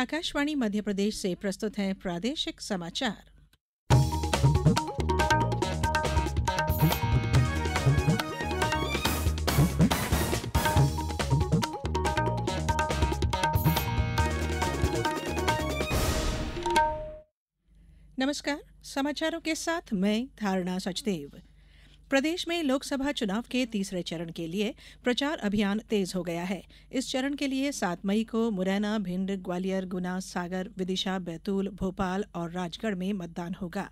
आकाशवाणी मध्य प्रदेश से प्रस्तुत हैं प्रादेशिक समाचार नमस्कार समाचारों के साथ मैं धारणा सचदेव प्रदेश में लोकसभा चुनाव के तीसरे चरण के लिए प्रचार अभियान तेज हो गया है इस चरण के लिए सात मई को मुरैना भिंड ग्वालियर गुना सागर विदिशा बैतूल भोपाल और राजगढ़ में मतदान होगा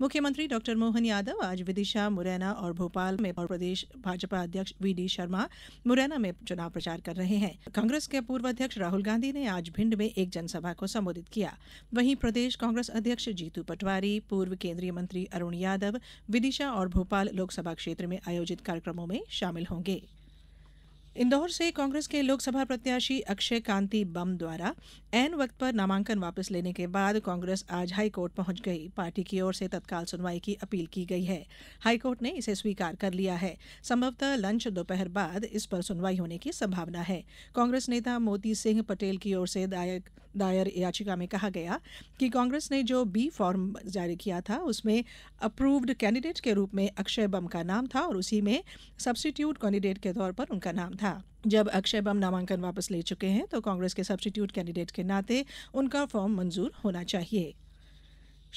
मुख्यमंत्री डॉक्टर मोहन यादव आज विदिशा मुरैना और भोपाल में और प्रदेश भाजपा अध्यक्ष वी डी शर्मा मुरैना में चुनाव प्रचार कर रहे हैं कांग्रेस के पूर्व अध्यक्ष राहुल गांधी ने आज भिंड में एक जनसभा को संबोधित किया वहीं प्रदेश कांग्रेस अध्यक्ष जीतू पटवारी पूर्व केंद्रीय मंत्री अरुण यादव विदिशा और भोपाल लोकसभा लोकसभा क्षेत्र में आयोजित कार्यक्रमों में शामिल होंगे इंदौर से कांग्रेस के लोकसभा प्रत्याशी अक्षय कांति बम द्वारा ऐन वक्त पर नामांकन वापस लेने के बाद कांग्रेस आज हाईकोर्ट पहुंच गई पार्टी की ओर से तत्काल सुनवाई की अपील की गई है हाईकोर्ट ने इसे स्वीकार कर लिया है संभवतः लंच दोपहर बाद इस पर सुनवाई होने की संभावना है कांग्रेस नेता मोती सिंह पटेल की ओर से दायर दायर याचिका में कहा गया कि कांग्रेस ने जो बी फॉर्म जारी किया था उसमें अप्रूव्ड कैंडिडेट के रूप में अक्षय बम का नाम था और उसी में सब्सिट्यूट कैंडिडेट के तौर पर उनका नाम था जब अक्षय बम नामांकन वापस ले चुके हैं तो कांग्रेस के सब्सिट्यूट कैंडिडेट के नाते उनका फॉर्म मंजूर होना चाहिए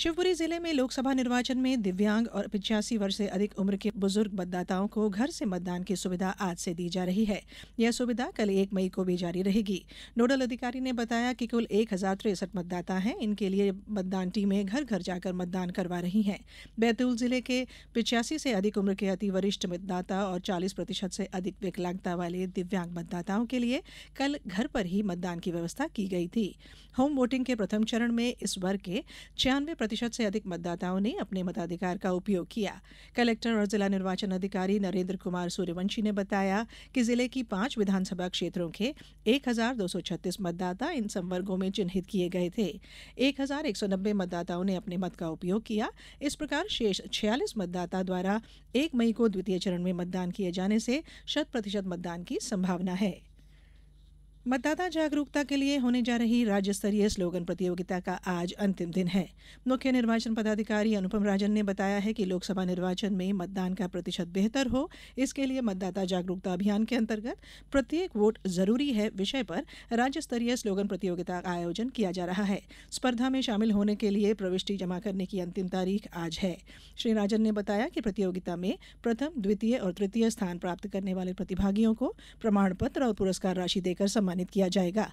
शिवपुरी जिले में लोकसभा निर्वाचन में दिव्यांग और पिचासी वर्ष से अधिक उम्र के बुजुर्ग मतदाताओं को घर से मतदान की सुविधा आज से दी जा रही है यह सुविधा कल एक मई को भी जारी रहेगी नोडल अधिकारी ने बताया कि कुल एक हजार मतदाता हैं इनके लिए मतदान टीमें घर घर जाकर मतदान करवा रही हैं बैतूल जिले के पिचासी से अधिक उम्र के अति वरिष्ठ मतदाता और चालीस प्रतिशत से अधिक विकलांगता वाले दिव्यांग मतदाताओं के लिए कल घर पर ही मतदान की व्यवस्था की गई थी होम वोटिंग के प्रथम चरण में इस वर्ग के छियानवे प्रतिशत से अधिक मतदाताओं ने अपने मताधिकार का उपयोग किया कलेक्टर और जिला निर्वाचन अधिकारी नरेंद्र कुमार सूर्यवंशी ने बताया कि जिले की पांच विधानसभा क्षेत्रों के एक मतदाता इन संवर्गो में चिन्हित किए गए थे एक मतदाताओं ने अपने मत का उपयोग किया इस प्रकार शेष छियालीस मतदाता द्वारा एक मई को द्वितीय चरण में मतदान किए जाने से शत प्रतिशत मतदान की संभावना है मतदाता जागरूकता के लिए होने जा रही राज्य स्तरीय स्लोगन प्रतियोगिता का आज अंतिम दिन है मुख्य निर्वाचन पदाधिकारी अनुपम राजन ने बताया है कि लोकसभा निर्वाचन में मतदान का प्रतिशत बेहतर हो इसके लिए मतदाता जागरूकता अभियान के अंतर्गत प्रत्येक वोट जरूरी है विषय पर राज्य स्तरीय स्लोगन प्रतियोगिता का आयोजन किया जा रहा है स्पर्धा में शामिल होने के लिए प्रविष्टि जमा करने की अंतिम तारीख आज है श्री राजन ने बताया कि प्रतियोगिता में प्रथम द्वितीय और तृतीय स्थान प्राप्त करने वाले प्रतिभागियों को प्रमाण पत्र और पुरस्कार राशि देकर सम्मान सम्मानित किया जाएगा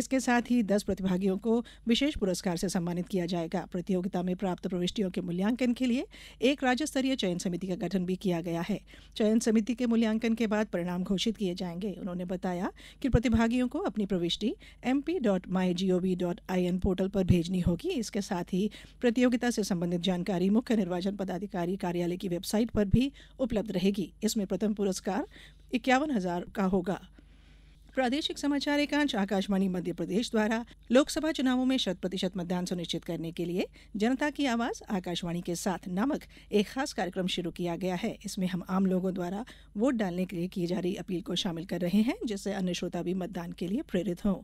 इसके साथ ही दस प्रतिभागियों को विशेष पुरस्कार से सम्मानित किया जाएगा प्रतियोगिता में प्राप्त प्रविष्टियों के मूल्यांकन के लिए एक राज्य स्तरीय चयन समिति का गठन भी किया गया है चयन समिति के मूल्यांकन के बाद परिणाम घोषित किए जाएंगे उन्होंने बताया कि प्रतिभागियों को अपनी प्रविष्टि M P dot my G O V dot I N portal पर भेजनी होगी इसके साथ ही प्रतियोगिता से संबंधित जानकारी मुख्य निर्वाचन पदाधिकारी कार्यालय की वेबसाइट पर भी उपलब्ध रहेगी इसमें प्रथम पुरस्कार इक्यावन हजार का होगा प्रादेशिक समाचार एकांश आकाशवाणी मध्य प्रदेश द्वारा लोकसभा चुनावों में शत प्रतिशत मतदान सुनिश्चित करने के लिए जनता की आवाज आकाशवाणी के साथ नामक एक खास कार्यक्रम शुरू किया गया है इसमें हम आम लोगों द्वारा वोट डालने के लिए की जा रही अपील को शामिल कर रहे हैं जिससे अन्य श्रोता भी मतदान के लिए प्रेरित हों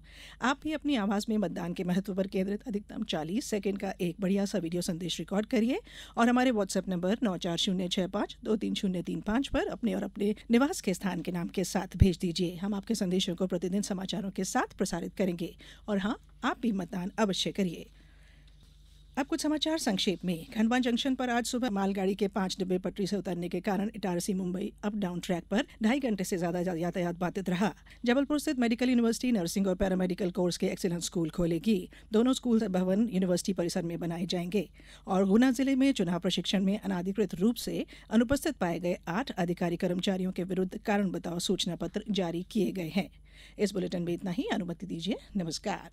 आप भी अपनी आवाज में मतदान के महत्व पर केंद्रित अधिकतम चालीस सेकेंड का एक बढ़िया सा वीडियो संदेश रिकॉर्ड करिए और हमारे व्हाट्सएप नंबर नौ चार शून्य छह पाँच दो तीन शून्य तीन पाँच पर अपने और अपने निवास के स्थान के नाम के साथ भेज दीजिए हम आपके संदेशों को को प्रतिदिन समाचारों के साथ प्रसारित करेंगे और हाँ आप भी मतदान अवश्य करिए अब कुछ समाचार संक्षेप में खंडवा जंक्शन पर आज सुबह मालगाड़ी के पांच डिब्बे पटरी से उतरने के कारण Itarsi Mumbai up down track पर ढाई घंटे से ज्यादा यातायात बाधित रहा जबलपुर स्थित मेडिकल यूनिवर्सिटी नर्सिंग और पैरामेडिकल कोर्स के एक्सीलेंस स्कूल खोलेगी दोनों स्कूल भवन यूनिवर्सिटी परिसर में बनाए जाएंगे और गुना जिले में चुनाव प्रशिक्षण में अनाधिकृत रूप से अनुपस्थित पाए गए आठ अधिकारी कर्मचारियों के विरुद्ध कारण बताओ सूचना पत्र जारी किए गए हैं इस बुलेटिन में इतना ही अनुमति दीजिए नमस्कार